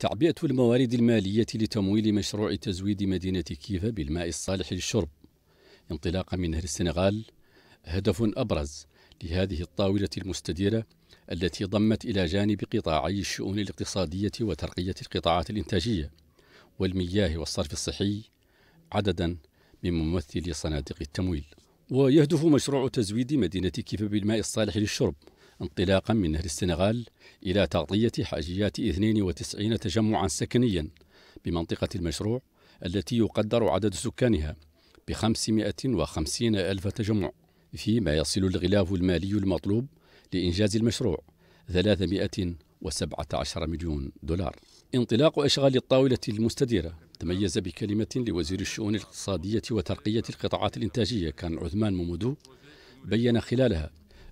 تعبئة الموارد المالية لتمويل مشروع تزويد مدينة كيفا بالماء الصالح للشرب انطلاقا من نهر السنغال هدف أبرز لهذه الطاولة المستديرة التي ضمت إلى جانب قطاعي الشؤون الاقتصادية وترقية القطاعات الإنتاجية والمياه والصرف الصحي عددا من ممثلي صناديق التمويل ويهدف مشروع تزويد مدينة كيفا بالماء الصالح للشرب انطلاقا من نهر السنغال إلى تغطية حاجيات 92 تجمعا سكنيا بمنطقة المشروع التي يقدر عدد سكانها ب 550 ألف تجمع فيما يصل الغلاف المالي المطلوب لإنجاز المشروع 317 مليون دولار انطلاق أشغال الطاولة المستديرة تميز بكلمة لوزير الشؤون الاقتصادية وترقية القطاعات الإنتاجية كان عثمان مومودو بين خلالها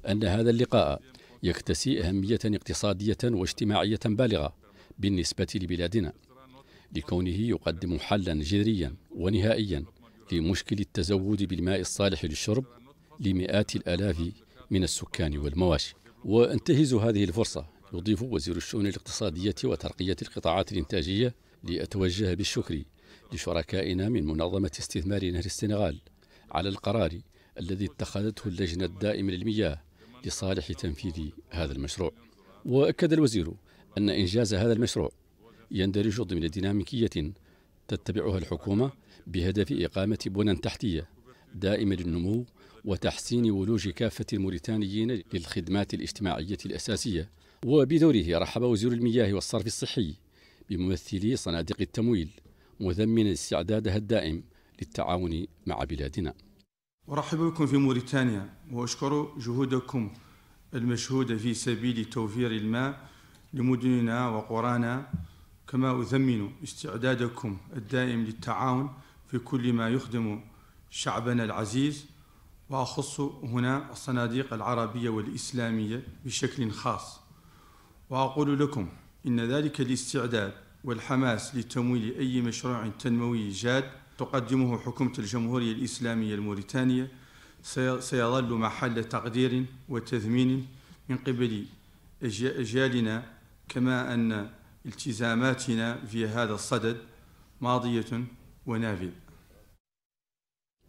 أن هذا اللقاء يكتسي أهمية اقتصادية واجتماعية بالغة بالنسبة لبلادنا لكونه يقدم حلا جذريا ونهائيا لمشكل التزود بالماء الصالح للشرب لمئات الآلاف من السكان والمواشي وانتهز هذه الفرصة يضيف وزير الشؤون الاقتصادية وترقية القطاعات الإنتاجية لأتوجه بالشكر لشركائنا من منظمة استثمار نهر السنغال على القرار الذي اتخذته اللجنة الدائمة للمياه لصالح تنفيذ هذا المشروع وأكد الوزير أن إنجاز هذا المشروع يندرج ضمن ديناميكية تتبعها الحكومة بهدف إقامة بنى تحتية دائمة للنمو وتحسين ولوج كافة الموريتانيين للخدمات الاجتماعية الأساسية وبدوره رحب وزير المياه والصرف الصحي بممثلي صناديق التمويل مذمنا استعدادها الدائم للتعاون مع بلادنا أرحب بكم في موريتانيا وأشكر جهودكم المشهودة في سبيل توفير الماء لمدننا وقرانا كما أثمن استعدادكم الدائم للتعاون في كل ما يخدم شعبنا العزيز وأخص هنا الصناديق العربية والإسلامية بشكل خاص وأقول لكم إن ذلك الاستعداد والحماس لتمويل أي مشروع تنموي جاد تقدمه حكومة الجمهورية الإسلامية الموريتانية سيظل محل تقدير وتثمين من قبل أجيالنا كما أن التزاماتنا في هذا الصدد ماضية ونافذة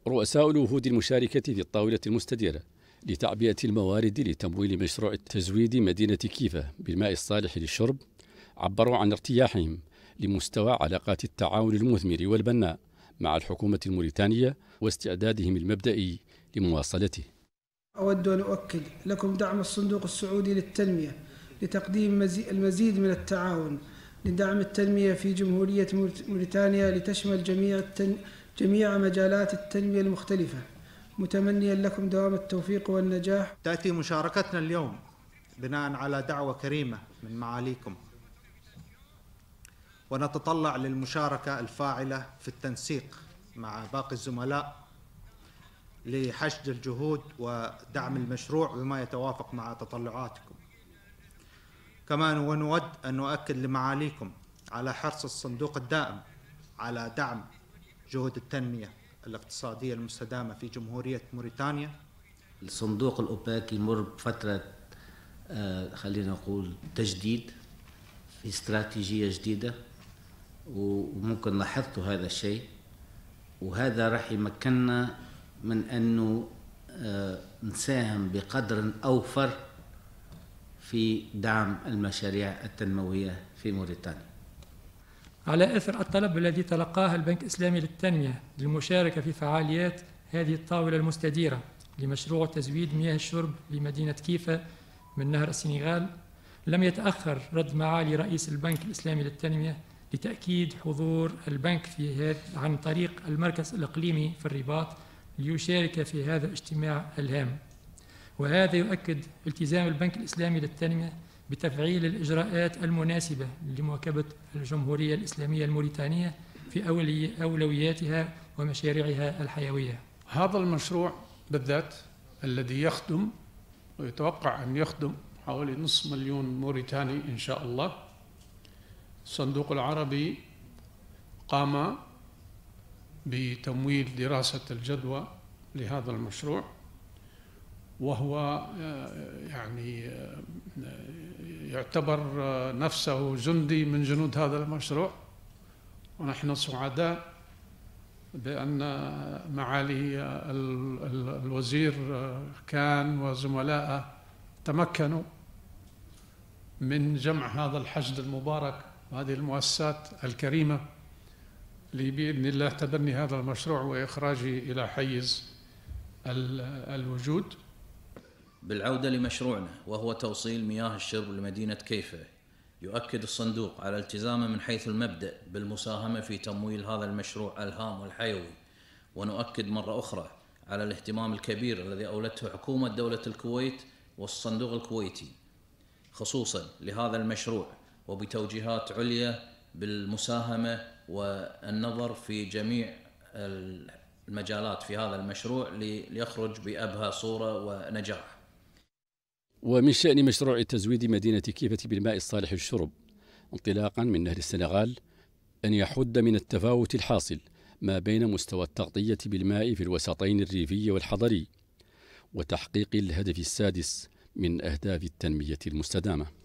رؤساء الوفود المشاركة في الطاولة المستديرة لتعبئة الموارد لتمويل مشروع تزويد مدينة كيفة بالماء الصالح للشرب عبروا عن ارتياحهم لمستوى علاقات التعاون المثمر والبناء مع الحكومة الموريتانية واستعدادهم المبدئي لمواصلته أود أن أؤكد لكم دعم الصندوق السعودي للتنمية لتقديم المزيد من التعاون لدعم التنمية في جمهورية موريتانيا لتشمل جميع التن... جميع مجالات التنمية المختلفة متمنيا لكم دوام التوفيق والنجاح تأتي مشاركتنا اليوم بناء على دعوة كريمة من معاليكم ونتطلع للمشاركة الفاعلة في التنسيق مع باقي الزملاء لحشد الجهود ودعم المشروع بما يتوافق مع تطلعاتكم كما ونود أن نؤكد لمعاليكم على حرص الصندوق الدائم على دعم جهود التنمية الاقتصادية المستدامة في جمهورية موريتانيا الصندوق الأوباك يمر بفترة آه، خلينا نقول تجديد في استراتيجية جديدة وممكن لاحظت هذا الشيء وهذا راح يمكننا من أنه آه، نساهم بقدر أوفر في دعم المشاريع التنموية في موريتانيا على أثر الطلب الذي تلقاه البنك الإسلامي للتنمية للمشاركة في فعاليات هذه الطاولة المستديرة لمشروع تزويد مياه الشرب لمدينة كيفا من نهر السنغال لم يتأخر رد معالي رئيس البنك الإسلامي للتنمية لتأكيد حضور البنك في عن طريق المركز الإقليمي في الرباط ليشارك في هذا الاجتماع الهام وهذا يؤكد التزام البنك الإسلامي للتنمية بتفعيل الإجراءات المناسبة لمواكبة الجمهورية الإسلامية الموريتانية في أولوياتها ومشاريعها الحيوية هذا المشروع بالذات الذي يخدم ويتوقع أن يخدم حوالي نصف مليون موريتاني إن شاء الله الصندوق العربي قام بتمويل دراسة الجدوى لهذا المشروع وهو آه، يعني آه، يعتبر آه، نفسه جندي من جنود هذا المشروع ونحن سعداء بأن معالي الوزير كان وزملائه تمكنوا من جمع هذا الحشد المبارك وهذه المؤسسات الكريمة اللي بإذن الله تبني هذا المشروع وإخراجه إلى حيز الوجود بالعودة لمشروعنا وهو توصيل مياه الشرب لمدينة كيفة يؤكد الصندوق على التزامه من حيث المبدأ بالمساهمة في تمويل هذا المشروع الهام والحيوي ونؤكد مرة أخرى على الاهتمام الكبير الذي أولته حكومة دولة الكويت والصندوق الكويتي خصوصا لهذا المشروع وبتوجيهات عليا بالمساهمه والنظر في جميع المجالات في هذا المشروع ليخرج بابهى صوره ونجاح. ومن شان مشروع تزويد مدينه كيفة بالماء الصالح للشرب انطلاقا من نهر السنغال ان يحد من التفاوت الحاصل ما بين مستوى التغطيه بالماء في الوسطين الريفي والحضري وتحقيق الهدف السادس من اهداف التنميه المستدامه